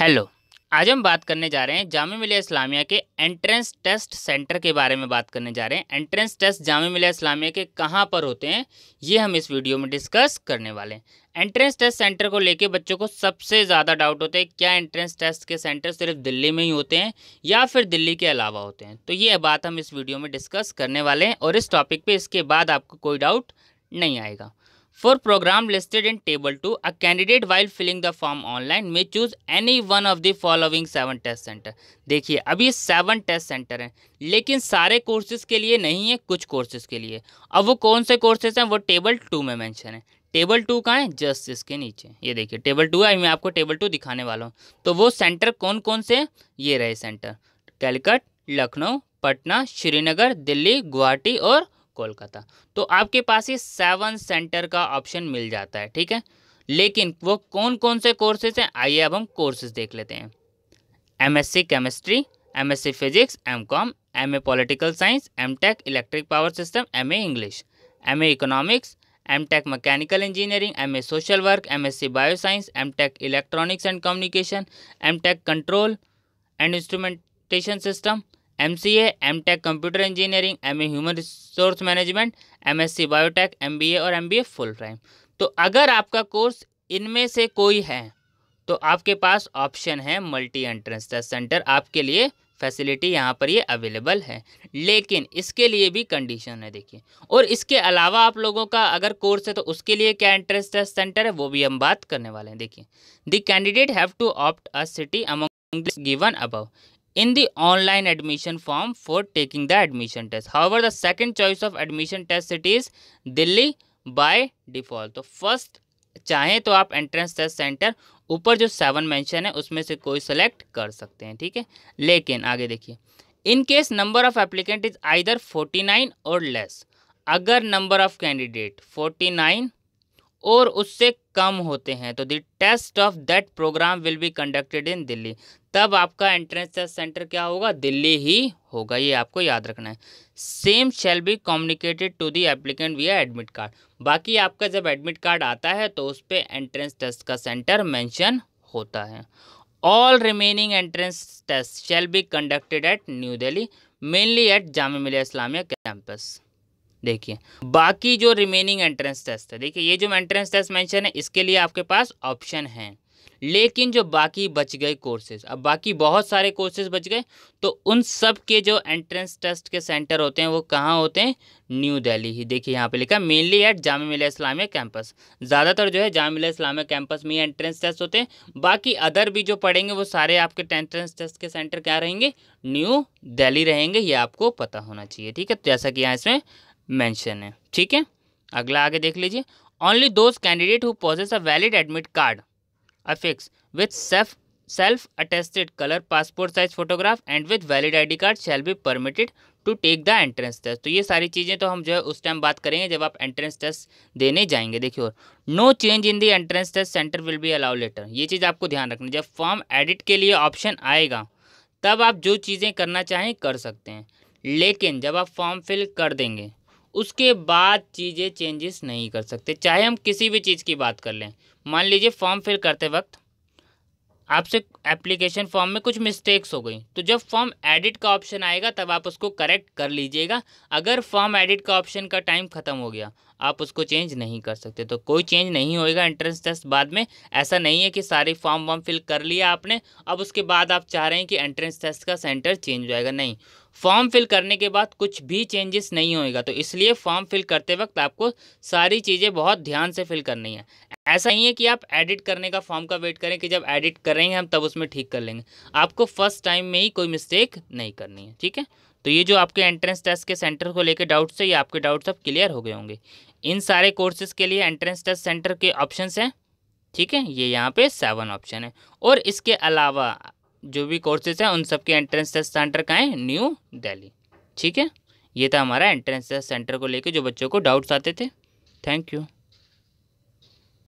Hello आज हम बात करने जा रहे हैं जाम मिलिया इस्लामिया के एंट्रेंस टेस्ट सेंटर के बारे में बात करने जा रहे हैं एंट्रेंस टेस्ट जाम मिलिया इस्लामिया के कहाँ पर होते हैं ये हम इस वीडियो में डिस्कस करने वाले हैं एंट्रेंस टेस्ट सेंटर को लेके बच्चों को सबसे ज़्यादा डाउट होते हैं क्या एंट्रेंस टेस्ट के सेंटर सिर्फ दिल्ली में ही होते हैं या फिर दिल्ली के अलावा होते हैं तो ये बात हम इस वीडियो में डिस्कस करने वाले हैं और इस टॉपिक पर इसके बाद आपको कोई डाउट नहीं आएगा For program listed in table 2, a candidate while filling the form online may choose any one of the following seven test center. देखिए अभी सेवन टेस्ट सेंटर हैं लेकिन सारे कोर्सेज के लिए नहीं है कुछ कोर्सेज के लिए अब वो कौन से कोर्सेज हैं वो टेबल टू में मैंशन है टेबल टू का है जस्ट इसके नीचे ये देखिए टेबल टू है मैं आपको टेबल टू दिखाने वाला हूँ तो वो सेंटर कौन कौन से हैं ये रहे सेंटर कैलकट लखनऊ पटना श्रीनगर दिल्ली गुवाहाटी और कोलकाता तो आपके पास ये सेवन सेंटर का ऑप्शन मिल जाता है ठीक है लेकिन वो कौन कौन से कोर्सेज हैं आइए अब हम कोर्सेज देख लेते हैं MSc chemistry MSc physics MCom MA political science MTech electric power system MA English MA economics MTech mechanical engineering MA social work MSc bio science MTech electronics and communication MTech control and instrumentation system M C MTech computer engineering M A human resource management M S C biotech M B A और M B A full time तो अगर आपका course इनमें से कोई है तो आपके पास ऑप्शन है मल्टी एंट्रेंस टेस्ट सेंटर आपके लिए फैसिलिटी यहाँ पर ये अवेलेबल है लेकिन इसके लिए भी कंडीशन है देखिए और इसके अलावा आप लोगों का अगर कोर्स है तो उसके लिए क्या एंट्रेंस टेस्ट सेंटर है वो भी हम बात करने वाले हैं देखिए the candidate have to opt a city among given above in the online admission form for taking the admission test however the second choice of admission test city is delhi by default तो first चाहे तो आप entrance test centre ऊपर जो seven mention है उसमें से कोई सेलेक्ट कर सकते हैं ठीक है लेकिन आगे देखिए in case number of applicant is either forty nine और लेस अगर number of candidate forty nine और उससे कम होते हैं तो the test of that program will be conducted in Delhi तब आपका एंट्रेंस टेस्ट सेंटर क्या होगा दिल्ली ही होगा ये आपको याद रखना है same shall be communicated to the applicant vide admit card बाकी आपका जब एडमिट कार्ड आता है तो उस पर एंट्रेंस टेस्ट का सेंटर मैंशन होता है all remaining entrance test shall be conducted at new Delhi mainly at Jamia Millia Islamia campus देखिए बाकी जो रिमेनिंग एंट्रेंस टेस्ट है देखिए ये जो एंट्रेंस टेस्ट मेंशन है इसके लिए आपके पास ऑप्शन है लेकिन जो बाकी बच गए कोर्सेज अब बाकी बहुत सारे कोर्सेज बच गए तो उन सब के जो एंट्रेंस टेस्ट के सेंटर होते हैं वो कहाँ होते हैं न्यू दिल्ली ही देखिए यहाँ पे लिखा mainly at jam Millia Islamia campus ज़्यादातर जो है जाम मिला इस्लामिया कैंपस में एंट्रेंस टेस्ट होते हैं बाकी अदर भी जो पढ़ेंगे वो सारे आपके एंट्रेंस टेस्ट के सेंटर क्या रहेंगे न्यू दिल्ली रहेंगे ये आपको पता होना चाहिए ठीक है तो जैसा कि यहाँ इसमें मैंशन है ठीक है अगला आगे देख लीजिए only those candidate who possess a valid admit card affix with safe self attested colour passport size photograph and with valid I card shall be permitted to take the entrance test तो ये सारी चीज़ें तो हम जो है उस time बात करेंगे जब आप एंट्रेंस टेस्ट देने जाएंगे देखिए और no change in the entrance test centre will be allow later ये चीज़ आपको ध्यान रखना जब फॉर्म एडिट के लिए ऑप्शन आएगा तब आप जो चीज़ें करना चाहें कर सकते हैं लेकिन जब आप फॉर्म फिल कर देंगे उसके बाद चीज़ें चेंजेस नहीं कर सकते चाहे हम किसी भी चीज़ की बात कर लें मान लीजिए फॉर्म फिल करते वक्त आपसे एप्लीकेशन फॉर्म में कुछ मिस्टेक्स हो गई तो जब फॉर्म एडिट का ऑप्शन आएगा तब आप उसको करेक्ट कर लीजिएगा अगर फॉर्म एडिट का ऑप्शन का टाइम ख़त्म हो गया आप उसको चेंज नहीं कर सकते तो कोई चेंज नहीं होएगा एंट्रेंस टेस्ट बाद में ऐसा नहीं है कि सारे फॉर्म वॉर्म फिल कर लिया आपने अब उसके बाद आप चाह रहे हैं कि एंट्रेंस टेस्ट का सेंटर चेंज हो जाएगा नहीं फॉर्म फिल करने के बाद कुछ भी चेंजेस नहीं होएगा तो इसलिए फॉर्म फिल करते वक्त आपको सारी चीज़ें बहुत ध्यान से फिल करनी है ऐसा नहीं है कि आप एडिट करने का फॉर्म का वेट करें कि जब एडिट करेंगे हम तब उसमें ठीक कर लेंगे आपको फर्स्ट टाइम में ही कोई मिस्टेक नहीं करनी है ठीक है तो ये जो आपके एंट्रेंस टेस्ट के सेंटर को लेकर डाउट्स है ये आपके डाउट्स अब क्लियर हो गए होंगे इन सारे कोर्सेज के लिए एंट्रेंस टेस्ट सेंटर के ऑप्शन हैं ठीक है ये यहाँ पे सेवन ऑप्शन है और इसके अलावा जो भी कोर्सेज हैं उन सब के एंट्रेंस टेस्ट सेंटर कहाँ है न्यू दिल्ली ठीक है ये था हमारा एंट्रेंस टेस्ट सेंटर को लेके जो बच्चों को डाउट्स आते थे थैंक यू